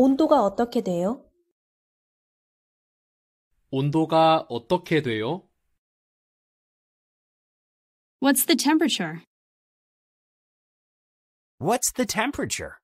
온도가 어떻게 돼요? 온도가 어떻게 돼요? What's the temperature? What's the temperature?